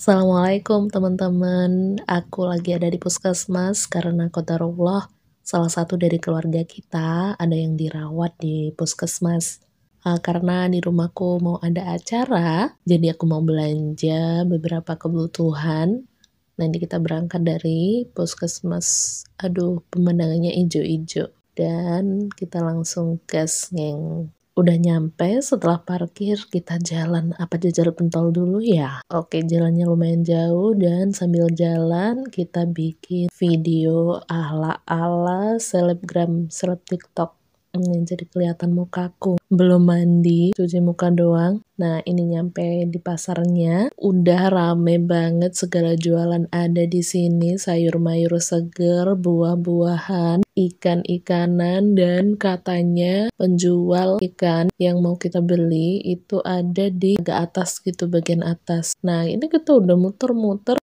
Assalamualaikum teman-teman, aku lagi ada di puskesmas karena kota Allah salah satu dari keluarga kita ada yang dirawat di puskesmas. Uh, karena di rumahku mau ada acara, jadi aku mau belanja beberapa kebutuhan. Nanti kita berangkat dari puskesmas, aduh pemandangannya ijo-ijo. Dan kita langsung gas ngeng. Udah nyampe, setelah parkir kita jalan. Apa jajar pentol dulu ya? Oke, jalannya lumayan jauh dan sambil jalan kita bikin video ala-ala selebgram, seleb TikTok Hmm, jadi kelihatan mukaku. Belum mandi, cuci muka doang. Nah, ini nyampe di pasarnya. Udah rame banget segala jualan ada di sini. Sayur mayur seger, buah-buahan, ikan-ikanan, dan katanya penjual ikan yang mau kita beli itu ada di agak atas gitu, bagian atas. Nah, ini kita udah muter-muter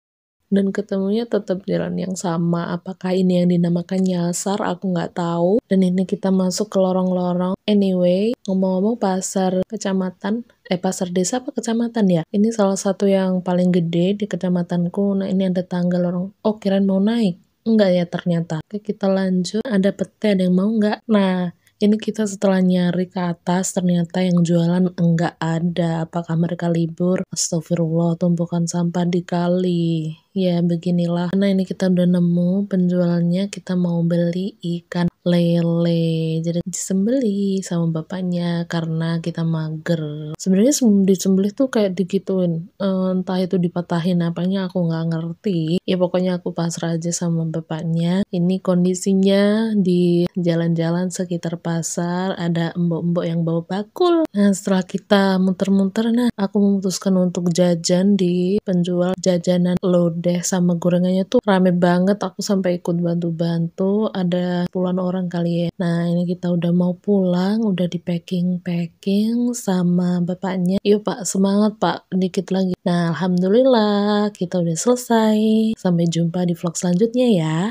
dan ketemunya tetap jalan yang sama. Apakah ini yang dinamakan nyasar? Aku nggak tahu. Dan ini kita masuk ke lorong-lorong. Anyway, ngomong-ngomong pasar kecamatan, eh pasar desa apa kecamatan ya? Ini salah satu yang paling gede di kecamatanku. Nah ini ada tangga lorong. Oh kirain mau naik. Enggak ya ternyata. Oke kita lanjut. Ada pete ada yang mau nggak? Nah ini kita setelah nyari ke atas ternyata yang jualan enggak ada apakah mereka libur astagfirullah tumpukan sampah di kali ya beginilah karena ini kita udah nemu penjualnya kita mau beli ikan lele jadi disembeli sama bapaknya karena kita mager sebenarnya sebelum disembeli tuh kayak digituin eh, entah itu dipatahin apanya aku nggak ngerti ya pokoknya aku pasrah aja sama bapaknya ini kondisinya di jalan-jalan sekitar pasar ada embok-embok yang bawa bakul nah setelah kita muter-muter nah aku memutuskan untuk jajan di penjual jajanan lode deh sama gorengannya tuh rame banget aku sampai ikut bantu-bantu ada puluhan orang kali ya nah ini kita udah mau pulang udah di packing packing sama bapaknya yuk pak semangat pak dikit lagi nah alhamdulillah kita udah selesai sampai jumpa di vlog selanjutnya ya